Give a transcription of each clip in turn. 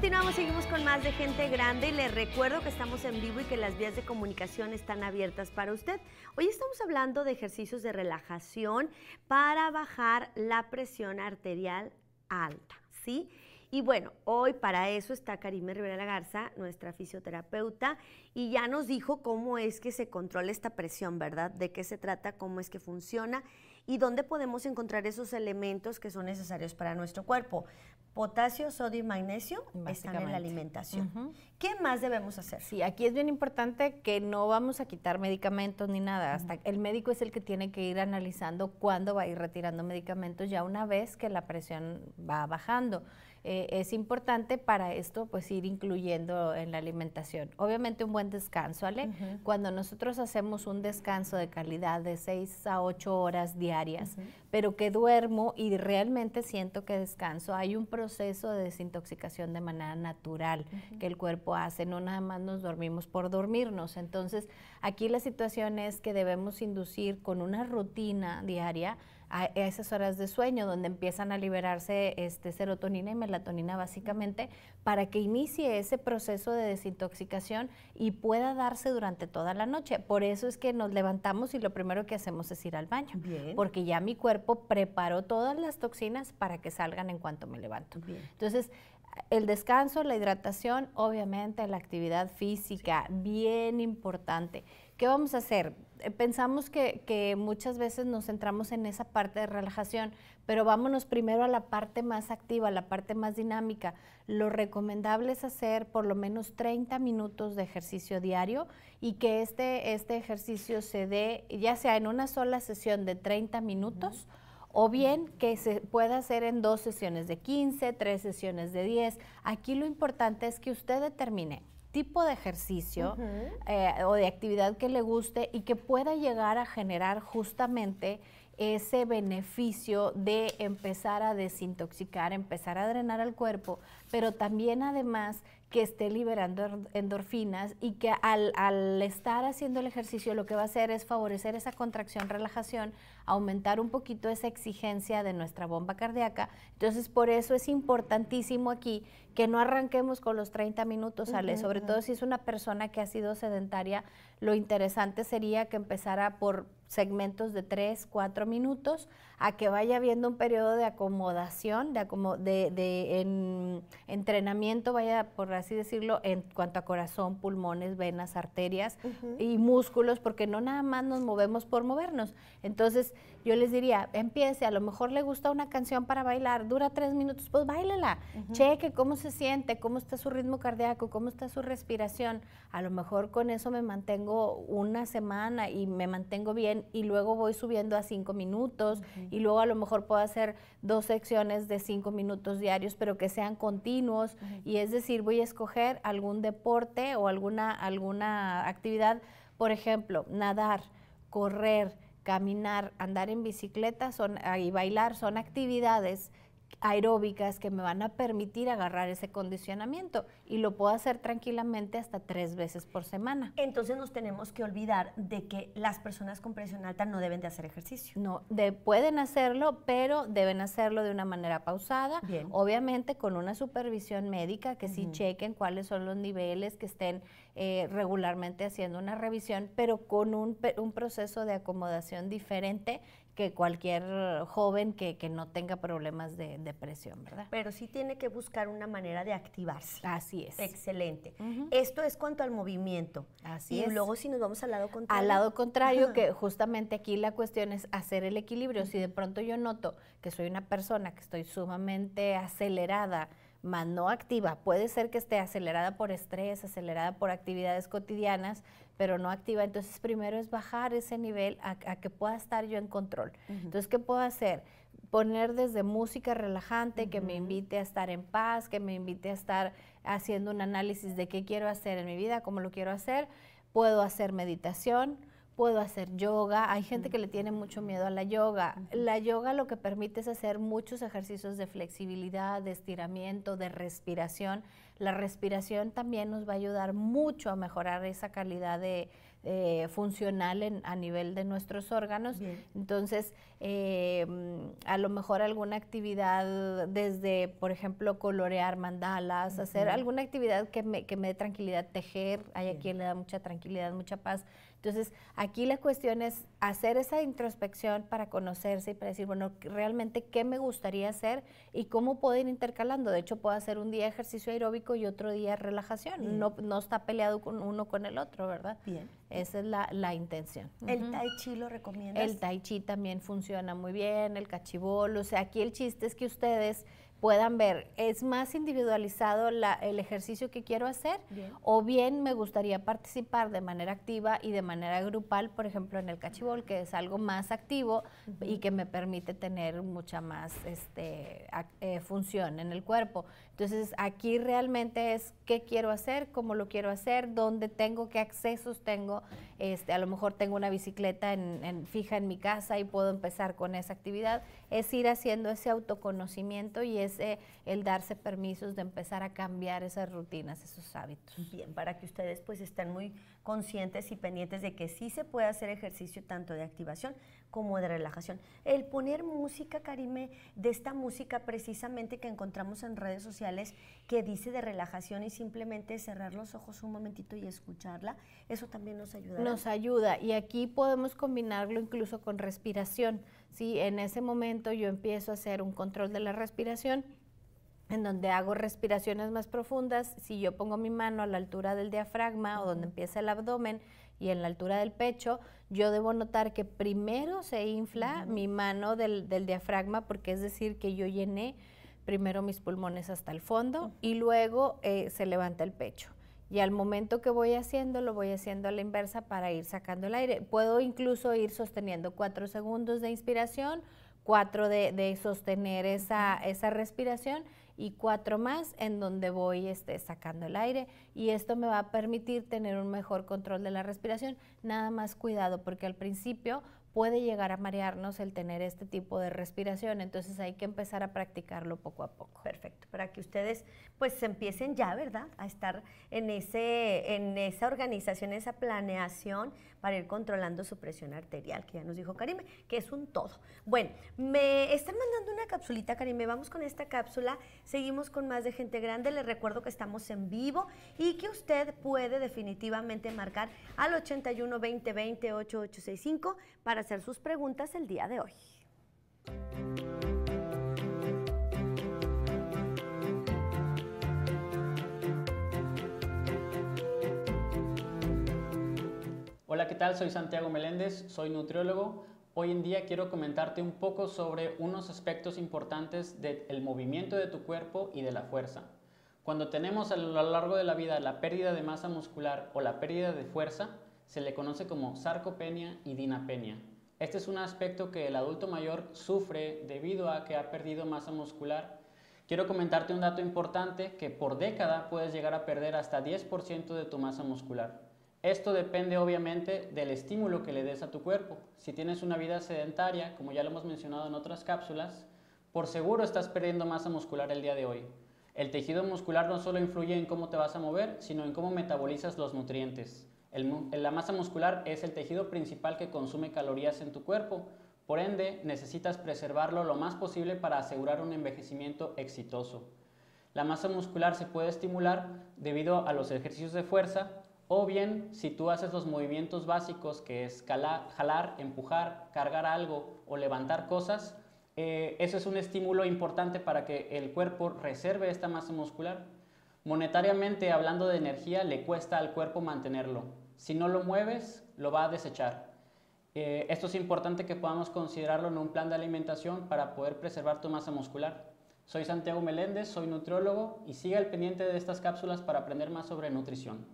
Continuamos, seguimos con más de gente grande y les recuerdo que estamos en vivo y que las vías de comunicación están abiertas para usted. Hoy estamos hablando de ejercicios de relajación para bajar la presión arterial alta, ¿sí? Y bueno, hoy para eso está Karime Rivera lagarza Garza, nuestra fisioterapeuta, y ya nos dijo cómo es que se controla esta presión, ¿verdad? De qué se trata, cómo es que funciona y dónde podemos encontrar esos elementos que son necesarios para nuestro cuerpo potasio, sodio y magnesio están en la alimentación. ¿Qué más debemos hacer? Sí, aquí es bien importante que no vamos a quitar medicamentos ni nada. Hasta el médico es el que tiene que ir analizando cuándo va a ir retirando medicamentos ya una vez que la presión va bajando. Eh, es importante para esto pues ir incluyendo en la alimentación. Obviamente un buen descanso, ¿vale? Cuando nosotros hacemos un descanso de calidad de 6 a 8 horas diarias, pero que duermo y realmente siento que descanso, hay un proceso de desintoxicación de manera natural que el cuerpo hace, no nada más nos dormimos por dormirnos. Entonces, aquí la situación es que debemos inducir con una rutina diaria a esas horas de sueño donde empiezan a liberarse este, serotonina y melatonina básicamente para que inicie ese proceso de desintoxicación y pueda darse durante toda la noche. Por eso es que nos levantamos y lo primero que hacemos es ir al baño, porque ya mi cuerpo preparó todas las toxinas para que salgan en cuanto me levanto. Entonces, el descanso, la hidratación, obviamente la actividad física, bien importante. ¿Qué vamos a hacer? Eh, pensamos que, muchas veces nos centramos en esa parte de relajación, pero vámonos primero a la parte más activa, la parte más dinámica. Lo recomendable es hacer por lo menos 30 minutos de ejercicio diario y que este, este ejercicio se dé ya sea en una sola sesión de 30 minutos. o bien que se pueda hacer en dos sesiones de 15, tres sesiones de 10. Aquí lo importante es que usted determine tipo de ejercicio eh, o de actividad que le guste y que pueda llegar a generar justamente ese beneficio de empezar a desintoxicar, empezar a drenar al cuerpo, pero también además que esté liberando endorfinas y que al, estar haciendo el ejercicio lo que va a hacer es favorecer esa contracción, relajación, aumentar un poquito esa exigencia de nuestra bomba cardíaca. Entonces, por eso es importantísimo aquí que no arranquemos con los 30 minutos, Ale, sobre todo si es una persona que ha sido sedentaria, lo interesante sería que empezara por segmentos de tres, cuatro minutos, a que vaya viendo un periodo de acomodación, de, de, entrenamiento, vaya por así decirlo, en cuanto a corazón, pulmones, venas, arterias y músculos, porque no nada más nos movemos por movernos. Entonces yo les diría, empiece, a lo mejor le gusta una canción para bailar, dura tres minutos, pues báilela, cheque cómo se siente, cómo está su ritmo cardíaco, cómo está su respiración. A lo mejor con eso me mantengo una semana y me mantengo bien y luego voy subiendo a cinco minutos y luego a lo mejor puedo hacer dos secciones de cinco minutos diarios, pero que sean continuos y es decir, voy a escoger algún deporte o alguna, alguna actividad, por ejemplo, nadar, correr, caminar, andar en bicicleta ah, y bailar son actividades aeróbicas que me van a permitir agarrar ese condicionamiento y lo puedo hacer tranquilamente hasta tres veces por semana. Entonces nos tenemos que olvidar de que las personas con presión alta no deben de hacer ejercicio. No, pueden hacerlo, pero deben hacerlo de una manera pausada, obviamente con una supervisión médica que sí chequen cuáles son los niveles, que estén eh, regularmente haciendo una revisión, pero con un proceso de acomodación diferente que cualquier joven que, no tenga problemas de depresión, ¿verdad? Pero sí tiene que buscar una manera de activarse. Así es. Excelente. Esto es cuanto al movimiento. Así es. Y luego si nos vamos al lado contrario. Al lado contrario, que justamente aquí la cuestión es hacer el equilibrio. Si de pronto yo noto que soy una persona que estoy sumamente acelerada, más no activa. Puede ser que esté acelerada por estrés, acelerada por actividades cotidianas, pero no activa. Entonces, primero es bajar ese nivel a, que pueda estar yo en control. Entonces, ¿qué puedo hacer? Poner desde música relajante que me invite a estar en paz, que me invite a estar haciendo un análisis de qué quiero hacer en mi vida, cómo lo quiero hacer. Puedo hacer meditación, puedo hacer yoga. Hay gente que le tiene mm. mucho miedo a la yoga. La yoga lo que permite es hacer muchos ejercicios de flexibilidad, de estiramiento, de respiración. La respiración también nos va a ayudar mucho a mejorar esa calidad de, eh, funcional en, a nivel de nuestros órganos. Entonces, em, a lo mejor alguna actividad desde, por ejemplo, colorear mandalas, hacer alguna actividad que me, que me dé tranquilidad, tejer, hay a quien le da mucha tranquilidad, mucha paz entonces, aquí la cuestión es hacer esa introspección para conocerse y para decir, bueno, realmente qué me gustaría hacer y cómo puedo ir intercalando. De hecho, puedo hacer un día ejercicio aeróbico y otro día relajación. No, no está peleado con uno con el otro, ¿verdad? Bien. Esa es la, intención. ¿El tai chi lo recomiendas? El tai chi también funciona muy bien, el cachibol. O sea, aquí el chiste es que ustedes puedan ver, ¿es más individualizado la, el ejercicio que quiero hacer? O bien me gustaría participar de manera activa y de manera grupal, por ejemplo, en el cachibol, que es algo más activo y que me permite tener mucha más este, eh, función en el cuerpo. Entonces, aquí realmente es qué quiero hacer, cómo lo quiero hacer, dónde tengo, qué accesos tengo. Este, a lo mejor tengo una bicicleta en, fija en mi casa y puedo empezar con esa actividad. Es ir haciendo ese autoconocimiento y es el darse permisos de empezar a cambiar esas rutinas, esos hábitos. Bien, para que ustedes pues estén muy conscientes y pendientes de que sí se puede hacer ejercicio tanto de activación como de relajación. El poner música, Karime, de esta música precisamente que encontramos en redes sociales que dice de relajación y simplemente cerrar los ojos un momentito y escucharla, eso también nos ayuda. Nos ayuda y aquí podemos combinarlo incluso con respiración. Si En ese momento yo empiezo a hacer un control de la respiración en donde hago respiraciones más profundas, si yo pongo mi mano a la altura del diafragma o donde empieza el abdomen y en la altura del pecho, yo debo notar que primero se infla mi mano del, diafragma, porque es decir que yo llené primero mis pulmones hasta el fondo y luego eh, se levanta el pecho. Y al momento que voy haciendo, lo voy haciendo a la inversa para ir sacando el aire. Puedo incluso ir sosteniendo cuatro segundos de inspiración, cuatro de, sostener esa, respiración y cuatro más en donde voy este, sacando el aire. Y esto me va a permitir tener un mejor control de la respiración. Nada más cuidado, porque al principio puede llegar a marearnos el tener este tipo de respiración, entonces hay que empezar a practicarlo poco a poco. Perfecto, para que ustedes pues empiecen ya, ¿verdad? A estar en, ese, en esa organización, esa planeación para ir controlando su presión arterial, que ya nos dijo Karime, que es un todo. Bueno, me están mandando una capsulita, Karime, vamos con esta cápsula, seguimos con más de gente grande, les recuerdo que estamos en vivo y que usted puede definitivamente marcar al 81 2020 8865 para hacer sus preguntas el día de hoy. Hola, ¿qué tal? Soy Santiago Meléndez, soy nutriólogo. Hoy en día quiero comentarte un poco sobre unos aspectos importantes del movimiento de tu cuerpo y de la fuerza. Cuando tenemos a lo largo de la vida la pérdida de masa muscular o la pérdida de fuerza, se le conoce como sarcopenia y dinapenia. Este es un aspecto que el adulto mayor sufre debido a que ha perdido masa muscular. Quiero comentarte un dato importante que por década puedes llegar a perder hasta 10% de tu masa muscular. Esto depende obviamente del estímulo que le des a tu cuerpo. Si tienes una vida sedentaria, como ya lo hemos mencionado en otras cápsulas, por seguro estás perdiendo masa muscular el día de hoy. El tejido muscular no solo influye en cómo te vas a mover, sino en cómo metabolizas los nutrientes. El, la masa muscular es el tejido principal que consume calorías en tu cuerpo, por ende necesitas preservarlo lo más posible para asegurar un envejecimiento exitoso. La masa muscular se puede estimular debido a los ejercicios de fuerza, o bien, si tú haces los movimientos básicos, que es jalar, empujar, cargar algo o levantar cosas, eh, eso es un estímulo importante para que el cuerpo reserve esta masa muscular. Monetariamente, hablando de energía, le cuesta al cuerpo mantenerlo. Si no lo mueves, lo va a desechar. Eh, esto es importante que podamos considerarlo en un plan de alimentación para poder preservar tu masa muscular. Soy Santiago Meléndez, soy nutriólogo y siga al pendiente de estas cápsulas para aprender más sobre nutrición.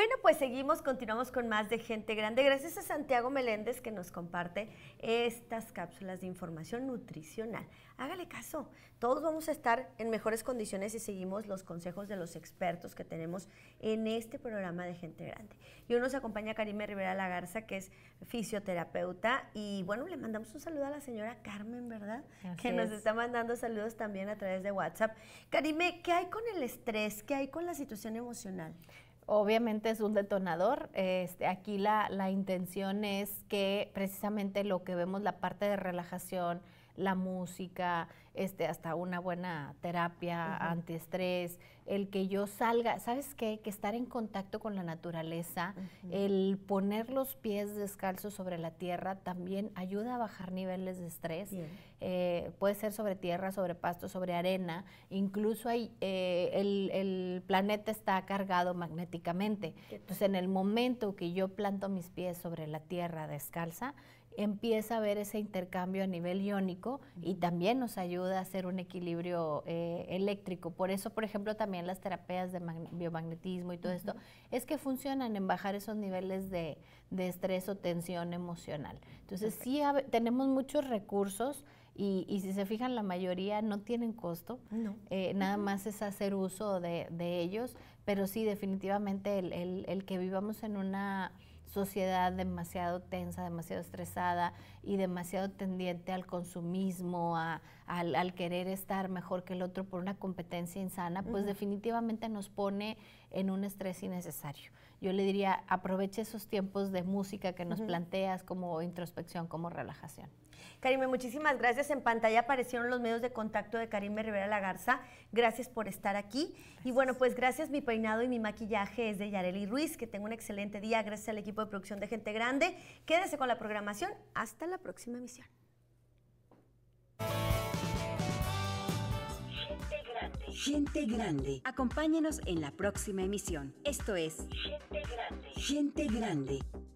bueno, pues seguimos, continuamos con más de Gente Grande. Gracias a Santiago Meléndez que nos comparte estas cápsulas de información nutricional. Hágale caso, todos vamos a estar en mejores condiciones si seguimos los consejos de los expertos que tenemos en este programa de Gente Grande. Y uno nos acompaña Karime Rivera Lagarza, que es fisioterapeuta. Y bueno, le mandamos un saludo a la señora Carmen, ¿verdad? que nos está mandando saludos también a través de WhatsApp. Karime, ¿qué hay con el estrés? ¿Qué hay con la situación emocional? obviamente es un detonador. Este, aquí la, la intención es que precisamente lo que vemos, la parte de relajación, la música, este, hasta una buena terapia antiestrés, el que yo salga, ¿sabes qué? Que estar en contacto con la naturaleza, el poner los pies descalzos sobre la tierra también ayuda a bajar niveles de estrés. Eh, puede ser sobre tierra, sobre pasto, sobre arena, incluso eh, el, el, planeta está cargado magnéticamente. Entonces, en el momento que yo planto mis pies sobre la tierra descalza, empieza a haber ese intercambio a nivel iónico y también nos ayuda a hacer un equilibrio eh, eléctrico. Por eso, por ejemplo, también las terapias de biomagnetismo y todo esto, es que funcionan en bajar esos niveles de, estrés o tensión emocional. Entonces, sí tenemos muchos recursos. Y, si se fijan, la mayoría no tienen costo, eh, nada más es hacer uso de, ellos, pero sí definitivamente el que vivamos en una sociedad demasiado tensa, demasiado estresada y demasiado tendiente al consumismo, al, querer estar mejor que el otro por una competencia insana, pues definitivamente nos pone en un estrés innecesario. Yo le diría, aproveche esos tiempos de música que nos planteas como introspección, como relajación. Karime, muchísimas gracias. En pantalla aparecieron los medios de contacto de Karime Rivera La Garza. Gracias por estar aquí. Y bueno, pues gracias. Mi peinado y mi maquillaje es de Yareli Ruiz. Que tenga un excelente día. Gracias al equipo de producción de Gente Grande. Quédese con la programación. Hasta la próxima emisión. Gente Grande. Gente grande. Acompáñenos en la próxima emisión. Esto es Gente Grande. Gente Grande.